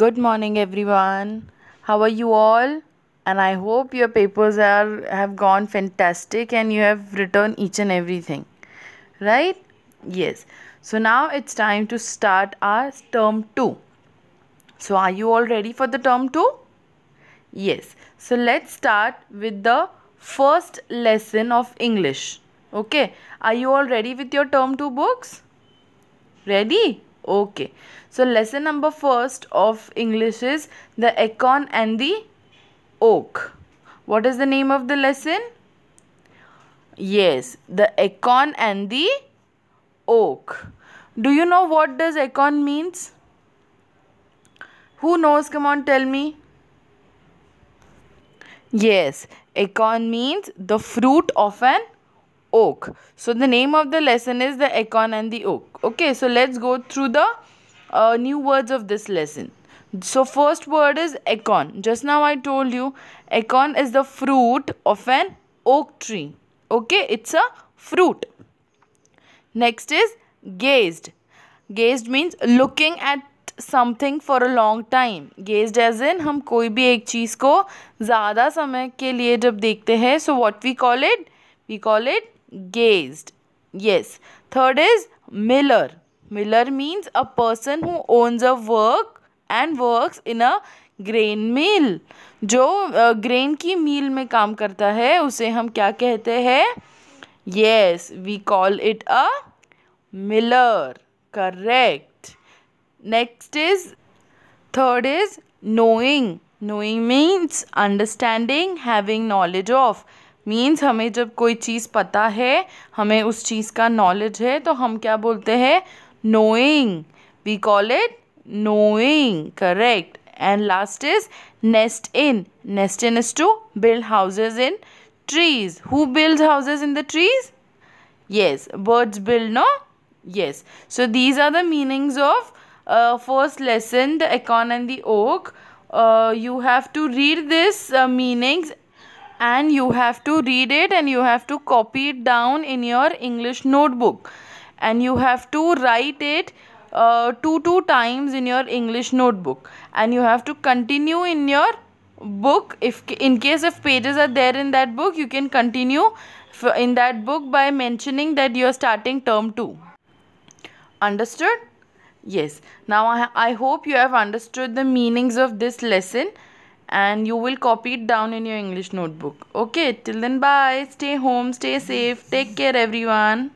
Good morning everyone. How are you all? And I hope your papers are have gone fantastic and you have written each and everything. Right? Yes. So now it's time to start our term 2. So are you all ready for the term 2? Yes. So let's start with the first lesson of English. Okay. Are you all ready with your term 2 books? Ready? Okay. So lesson number first of English is the acorn and the oak. What is the name of the lesson? Yes, the acorn and the oak. Do you know what does acorn means? Who knows? Come on, tell me. Yes, acorn means the fruit of an oak. So the name of the lesson is the acorn and the oak. Okay, so let's go through the uh, new words of this lesson. So first word is acorn. Just now I told you acorn is the fruit of an oak tree. Okay, it's a fruit. Next is gazed. Gazed means looking at something for a long time. Gazed as in हम कोई भी एक चीज़ को ज़्यादा समय के लिए जब देखते हैं so what we call it? We call it gazed yes third is miller miller means a person who owns a work and works in a grain mill जो ग्रेन की मील में काम करता है उसे हम क्या कहते हैं yes we call it a miller correct next is third is knowing knowing means understanding having knowledge of means हमें जब कोई चीज़ पता है हमें उस चीज़ का नॉलेज है तो हम क्या बोलते हैं knowing we call it knowing correct and last is nest in nest in is to build houses in trees who build houses in the trees yes birds build no yes so these are the meanings of first lesson the acorn and the oak you have to read this meanings and you have to read it and you have to copy it down in your English notebook and you have to write it uh, two two times in your English notebook and you have to continue in your book if in case if pages are there in that book you can continue in that book by mentioning that you are starting term 2 understood yes now I, I hope you have understood the meanings of this lesson and you will copy it down in your English notebook. Okay, till then bye. Stay home, stay safe. Take care everyone.